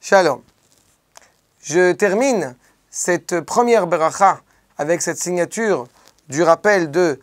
Shalom. Je termine cette première bracha avec cette signature du rappel de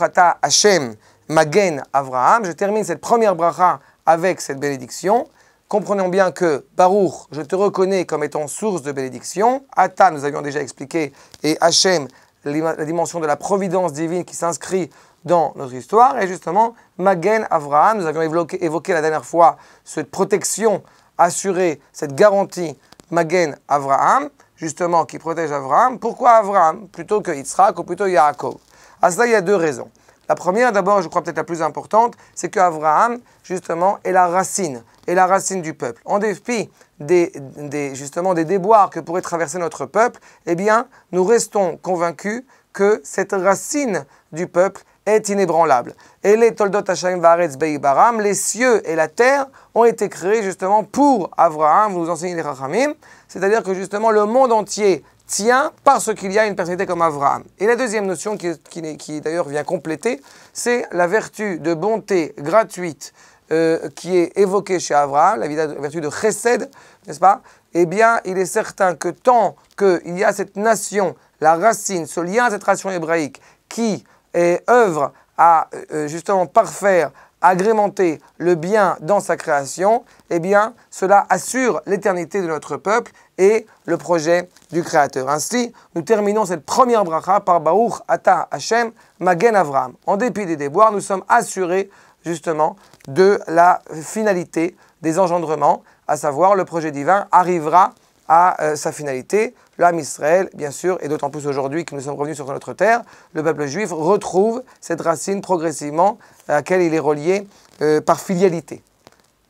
Atta Hashem Magen Avraham. Je termine cette première bracha avec cette bénédiction. Comprenons bien que Baruch, je te reconnais comme étant source de bénédiction. Ata, nous avions déjà expliqué, et Hashem, la dimension de la providence divine qui s'inscrit dans notre histoire. Et justement, Magen Avraham, nous avions évoqué la dernière fois cette protection assurer cette garantie Magen Avraham, justement, qui protège Avraham. Pourquoi Avraham plutôt que Yitzhak ou plutôt Yaakov À cela, il y a deux raisons. La première, d'abord, je crois peut-être la plus importante, c'est qu'Avraham, justement, est la racine, est la racine du peuple. En dépit des, des, justement, des déboires que pourrait traverser notre peuple, eh bien, nous restons convaincus que cette racine du peuple est inébranlable. Et les Toldot Hashem Varetz Beibaram, les cieux et la terre ont été créés justement pour Avraham. vous enseignez les Rachamim, c'est-à-dire que justement le monde entier tient parce qu'il y a une personnalité comme Avraham. Et la deuxième notion qui, qui, qui d'ailleurs vient compléter, c'est la vertu de bonté gratuite euh, qui est évoquée chez Avraham, la vertu de Chesed, n'est-ce pas Eh bien, il est certain que tant qu'il y a cette nation, la racine, ce lien à cette nation hébraïque qui et œuvre à euh, euh, justement parfaire, agrémenter le bien dans sa création, eh bien cela assure l'éternité de notre peuple et le projet du Créateur. Ainsi, nous terminons cette première bracha par Baruch Ata Hashem Magen Avram. En dépit des déboires, nous sommes assurés justement de la finalité des engendrements, à savoir le projet divin arrivera à euh, sa finalité. L'âme Israël, bien sûr, et d'autant plus aujourd'hui que nous sommes revenus sur notre terre, le peuple juif retrouve cette racine progressivement à laquelle il est relié euh, par filialité.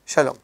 Shalom.